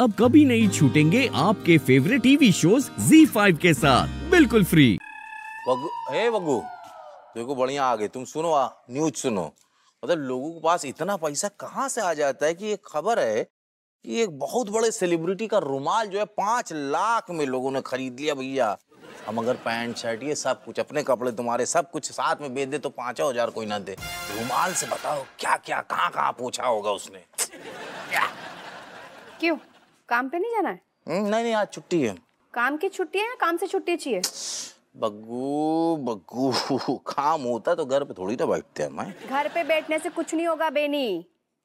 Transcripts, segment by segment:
अब कभी नहीं छूटेंगे आपके फेवरेट टीवी शोज Z5 के साथ बिल्कुल फ्री वगु, देखो बढ़िया आ गए तुम सुनो आ न्यूज सुनो मतलब लोगों के पास इतना पैसा कहाँ से आ जाता है कि एक खबर है कि एक बहुत बड़े सेलिब्रिटी का रुमाल जो है पांच लाख में लोगों ने खरीद लिया भैया हम अगर पैंट शर्ट ये सब कुछ अपने कपड़े तुम्हारे सब कुछ साथ में बेच दे तो पांच हजार कोई ना दे रुमाल से बताओ क्या क्या कहाँ कहाँ पूछा होगा उसने क्या? क्यों काम पे नहीं जाना है हम्म, नहीं नहीं आज छुट्टी है काम की छुट्टी है या काम से छुट्टी चाहिए बग्गू बग्गू काम होता तो घर पे थोड़ी तो बैठते हैं मैं घर पे बैठने से कुछ नहीं होगा बेनी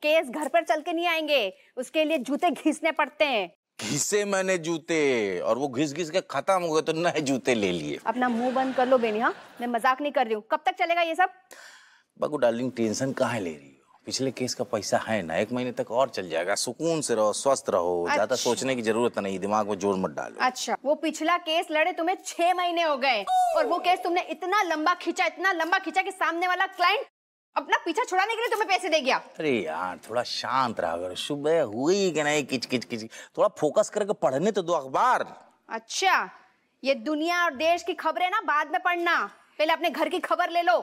केस घर पर चल के नहीं आएंगे उसके लिए जूते घिसने पड़ते हैं घिसे मैंने जूते और वो घिस घिस के खत्म हो गए तो नए जूते ले लिए अपना मुंह बंद कर लो बेनी हाँ मैं मजाक नहीं कर रही हूँ कब तक चलेगा ये सब बगू डार्लिंग टेंशन कहाँ ले रही पिछले केस का पैसा है ना एक महीने तक और चल जाएगा सुकून से रहो स्वस्थ रहो अच्छा। ज्यादा सोचने की जरूरत नहीं दिमाग में जोर मत डालो अच्छा वो पिछला केस लड़े तुम्हें छह महीने हो गए और वो केस तुमने इतना लंबा खींचा इतना लंबा खींचा कि सामने वाला क्लाइंट अपना पीछा छुड़ाने के लिए तुम्हें पैसे दे गया अरे यार थोड़ा शांत रहा अगर सुबह हुई कि नहीं किच किच किच थोड़ा फोकस करके पढ़ने तो दो अखबार अच्छा ये दुनिया और देश की खबरें ना बाद में पढ़ना पहले अपने घर की खबर ले लो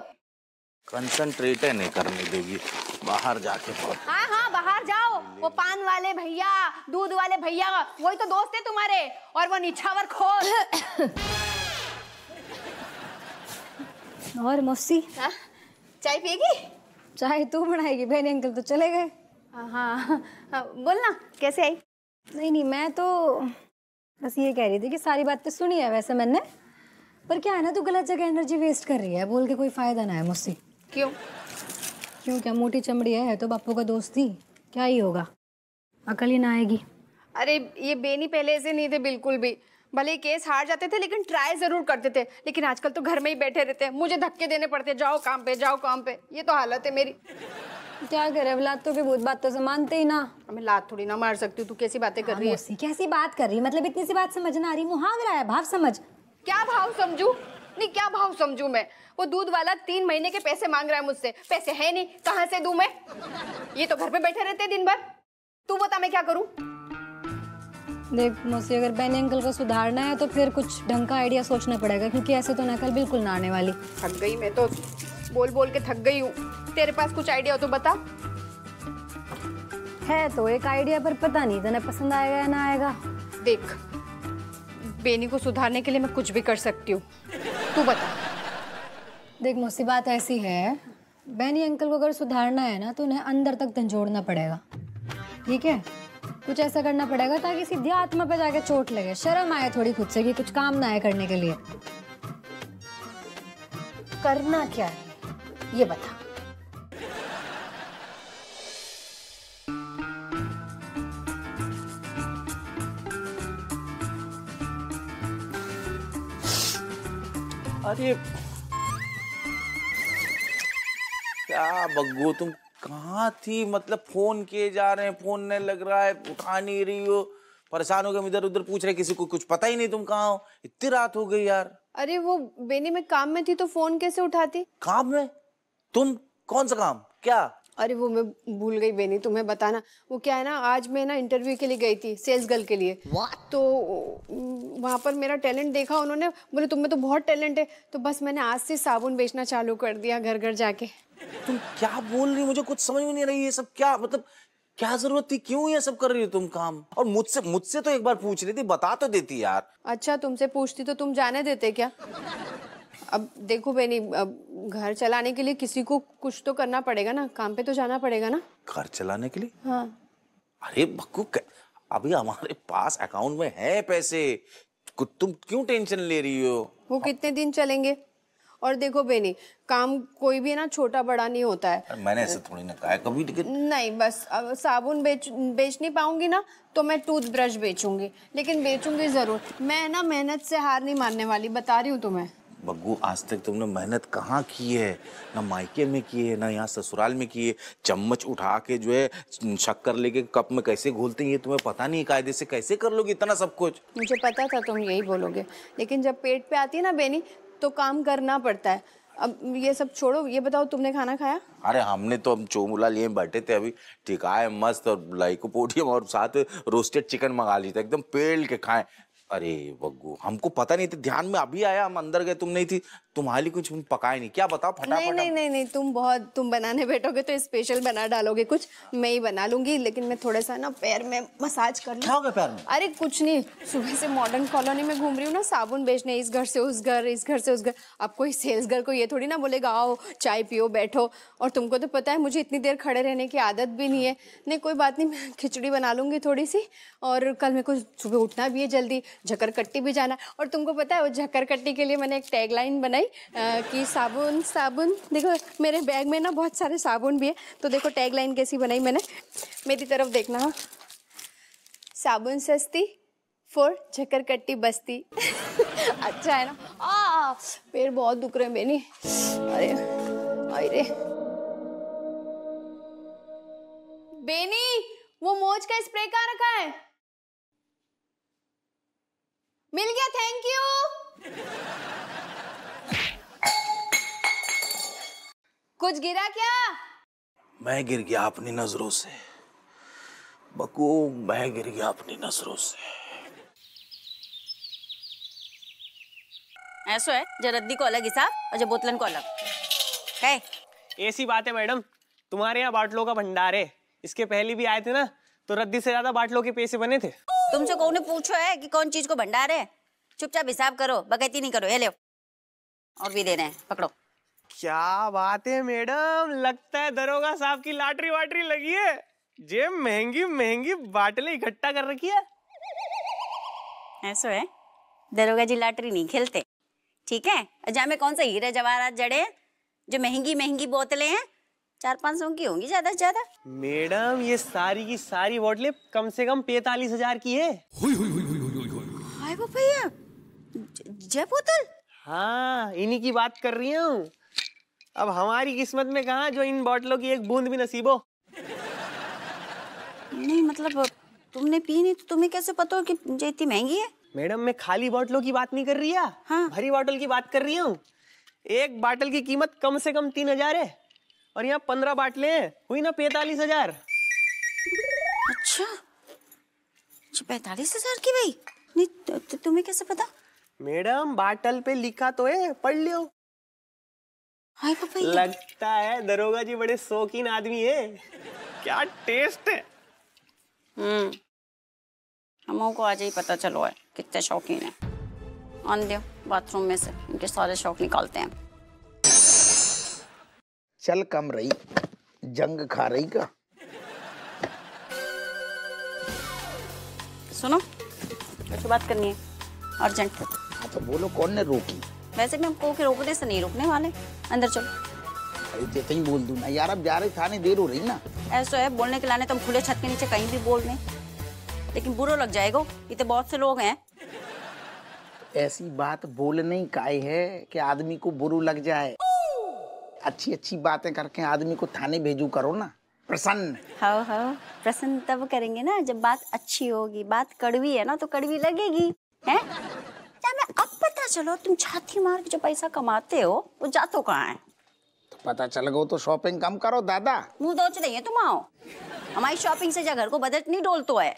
कंसंट्रेट नहीं करने देगी बाहर जाके हाँ हाँ बाहर जाओ वो पान वाले भैया दूध वाले भैया वही तो दोस्त है तुम्हारे और वो निछावर खोल और मौसी हाँ? चाय पिएगी चाय तू बनाएगी बहन अंकल तो चले गए हाँ, हाँ, बोलना कैसे आई नहीं नहीं मैं तो बस ये कह रही थी कि सारी बात तो सुनी है वैसे मैंने पर क्या है ना तू गलत जगह एनर्जी वेस्ट कर रही है बोल के कोई फायदा ना है मुझसे क्यों क्यों क्या मोटी चमड़ी है तो बापू का दोस्त थी क्या ही होगा अकल ही ना आएगी अरे ये बेनी पहले से नहीं थे बिल्कुल भी भले केस हार जाते थे लेकिन ट्राई जरूर करते थे लेकिन आजकल तो घर में ही बैठे रहते हैं मुझे धक्के देने पड़ते जाओ काम पे जाओ काम पे ये तो हालत है मेरी क्या करे अब लातों तो की बहुत बातों तो से मानते ही ना मैं लात थोड़ी ना मार सकती हूँ तू कैसी बातें कर रही है कैसी बात कर रही है मतलब इतनी सी बात समझ ना आ रही मुहावरा है भाव समझ क्या भाव समझू नहीं क्या भाव समझू मैं वो दूध वाला तीन महीने के पैसे मांग रहा है मुझसे पैसे है नहीं कहाँ से दू मैं ये तो घर पे बैठे रहते दिन भर तू बता मैं क्या करूँ देख मुझसे अगर बेन अंकल को सुधारना है तो फिर कुछ ढंग का आइडिया सोचना पड़ेगा क्योंकि ऐसे तो नकल बिल्कुल ना आने वाली थक गई मैं तो बोल बोल के थक गई हूँ तेरे पास कुछ आइडिया हो तो बता है तो एक आइडिया पर पता नहीं तेना पसंद आएगा या ना आएगा देख बेनी को सुधारने के लिए मैं कुछ भी कर सकती हूँ तू बता देख मुसीबत ऐसी है बैनी अंकल को अगर सुधारना है ना तो उन्हें अंदर तक झंझोड़ना पड़ेगा ठीक है कुछ ऐसा करना पड़ेगा ताकि सीधे आत्मा पे जाके चोट लगे शर्म आए थोड़ी खुद से कि कुछ काम ना आए करने के लिए करना क्या है ये बता अरे क्या बग्गू तुम कहाँ थी मतलब फोन किए जा रहे हैं फोन नहीं लग रहा है उठा नहीं रही हो परेशान हो गए इधर उधर पूछ रहे किसी को कुछ पता ही नहीं तुम कहाँ हो इतनी रात हो गई यार अरे वो बेनी में काम में थी तो फोन कैसे उठाती काम में तुम कौन सा काम क्या अरे वो मैं भूल गई बेनी तुम्हें बताना वो क्या है ना आज मैं ना इंटरव्यू के लिए गई थी सेल्स गर्ल के लिए What? तो वहाँ पर मेरा टैलेंट देखा उन्होंने बोले तुम्हें तो बहुत टैलेंट है तो बस मैंने आज से साबुन बेचना चालू कर दिया घर घर जाके तुम क्या बोल रही मुझे कुछ समझ में नहीं रही ये सब क्या मतलब क्या जरूरत थी क्यों ये सब कर रही हो तुम काम और मुझसे मुझसे तो एक बार पूछ रही थी बता तो देती यार अच्छा तुमसे पूछती तो तुम जाने देते क्या अब देखो बेनी अब घर चलाने के लिए किसी को कुछ तो करना पड़ेगा ना काम पे तो जाना पड़ेगा ना घर चलाने के लिए हाँ अरे बक्कू अभी हमारे पास अकाउंट में है पैसे तुम क्यों टेंशन ले रही हो वो कितने दिन चलेंगे और देखो बेनी काम कोई भी है ना छोटा बड़ा नहीं होता है मैंने ऐसा थोड़ी ना कहा कभी नहीं बस अब साबुन बेच बेच नहीं पाऊंगी ना तो मैं टूथब्रश बेचूंगी लेकिन बेचूंगी जरूर मैं ना मेहनत से हार नहीं मानने वाली बता रही हूँ तुम्हें बग्गू आज तक तुमने मेहनत कहाँ की है ना मायके में की है ना यहाँ ससुराल में की है चम्मच उठा के जो है शक्कर लेके कप में कैसे घोलते हैं ये तुम्हें पता नहीं कायदे से कैसे कर लोगे इतना सब कुछ मुझे पता था तुम यही बोलोगे लेकिन जब पेट पे आती है ना बेनी तो काम करना पड़ता है अब ये सब छोड़ो ये बताओ तुमने खाना खाया अरे हमने तो हम चोमुला लिए बैठे थे अभी टिकाए मस्त और लाइको पोडियम और साथ रोस्टेड चिकन मंगा ली था एकदम पेल के खाए अरे बग्गू हमको पता नहीं था ध्यान में अभी आया हम अंदर गए तुम नहीं थी तुम्हारे लिए कुछ पकाए नहीं क्या बताओ फटाफट नहीं नहीं नहीं नहीं तुम बहुत तुम बनाने बैठोगे तो स्पेशल बना डालोगे कुछ मैं ही बना लूंगी लेकिन मैं थोड़ा सा ना पैर में मसाज कर क्या पैर में अरे कुछ नहीं सुबह से मॉडर्न कॉलोनी में घूम रही हूँ ना साबुन बेचने इस घर से उस घर इस घर से उस घर अब कोई सेल्स गर्ल को ये थोड़ी ना बोलेगा आओ चाय पियो बैठो और तुमको तो पता है मुझे इतनी देर खड़े रहने की आदत भी नहीं है नहीं कोई बात नहीं मैं खिचड़ी बना लूंगी थोड़ी सी और कल मेरे को सुबह उठना भी है जल्दी झकरकट्टी भी जाना और तुमको पता है वो झकरकट्टी के लिए मैंने एक टैगलाइन बनाई कि साबुन साबुन देखो मेरे बैग में ना बहुत सारे साबुन भी है तो देखो टैगलाइन कैसी बनाई मैंने मेरी तरफ देखना हाँ साबुन सस्ती फोर झकरकट्टी बस्ती अच्छा है ना आ पेड़ बहुत दुख रहे मेरी अरे अरे बेनी वो मोज का स्प्रे कहाँ रखा है मिल गया थैंक यू कुछ गिरा क्या मैं गिर गया अपनी नजरों से बकू मैं गिर गया अपनी नजरों से ऐसा है जो रद्दी को अलग हिसाब और जो बोतलन को अलग ऐसी बात है मैडम तुम्हारे यहाँ बाटलों का भंडार है इसके पहले भी आए थे ना तो रद्दी से ज्यादा बाटलों के पैसे बने थे तुमसे कौन पूछो है कि कौन चीज को भंडार है चुपचाप हिसाब करो बगैती नहीं करो ये ले और भी देना है पकड़ो क्या बात है मैडम लगता है दरोगा साहब की लाटरी वाटरी लगी है जे महंगी महंगी बाटले इकट्ठा कर रखी है ऐसा है दरोगा जी लाटरी नहीं खेलते ठीक है अजा में कौन सा हीरे जवाहरात जड़े जो महंगी महंगी बोतलें हैं चार पाँच सौ की होंगी ज्यादा ज्यादा मैडम ये सारी की सारी बोटलें कम से कम पैतालीस हजार की है हुई हुई हुई हुई हुई हुई हाय भैया जय बोतल हाँ इन्हीं की बात कर रही हूँ अब हमारी किस्मत में कहा जो इन बॉटलों की एक बूंद भी नसीब हो नहीं मतलब तुमने पी नहीं तो तुम्हें कैसे पता हो कि इतनी महंगी है मैडम मैं खाली बॉटलों की बात नहीं कर रही है हाँ? भरी बोतल की बात कर रही हूँ एक बॉटल की कीमत कम से कम तीन हजार है और यहाँ पंद्रह बाटले हैं हुई ना पैतालीस हजार अच्छा, अच्छा पैतालीस हजार की भाई नहीं तो, तो, तुम्हें कैसे पता मैडम बाटल पे लिखा तो है पढ़ लियो हाय पापा लगता है दरोगा जी बड़े शौकीन आदमी है क्या टेस्ट है हम्म हम को आज ही पता चलो है कितने शौकीन है आन दियो बाथरूम में से इनके सारे शौक निकालते हैं चल कम रही जंग खा रही का सुनो कुछ बात करनी है अर्जेंट हाँ तो बोलो कौन ने रोकी वैसे भी हम को के रोकने से नहीं रोकने वाले अंदर चलो अरे जैसे ही बोल दूँ ना यार अब जा रहे थाने देर हो रही ना ऐसा है बोलने के लाने तो हम खुले छत के नीचे कहीं भी बोल दें लेकिन बुरो लग जाएगा ये तो बहुत से लोग हैं ऐसी बात बोलने का है कि आदमी को बुरो लग जाए अच्छी अच्छी बातें करके आदमी को थाने भेजू करो ना प्रसन्न हाँ हाँ प्रसन्न तब करेंगे ना जब बात अच्छी होगी बात कड़वी है ना तो कड़वी लगेगी है अब पता चलो तुम छाती मार के जो पैसा कमाते हो वो जाते कहाँ है तो पता चल गो तो शॉपिंग कम करो दादा मुंह दोच रही है तुम आओ हमारी शॉपिंग से घर को बजट नहीं डोलतो है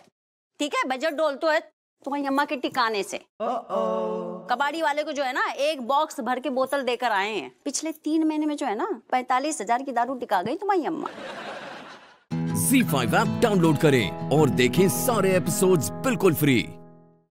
ठीक है बजट डोलतो है तुम्हारी तो अम्मा के टिकाने से कबाड़ी वाले को जो है ना एक बॉक्स भर के बोतल देकर आए हैं पिछले तीन महीने में जो है ना पैतालीस हजार की दारू टिका गई तुम्हारी अम्मा सी फाइव ऐप डाउनलोड करें और देखें सारे एपिसोड्स बिल्कुल फ्री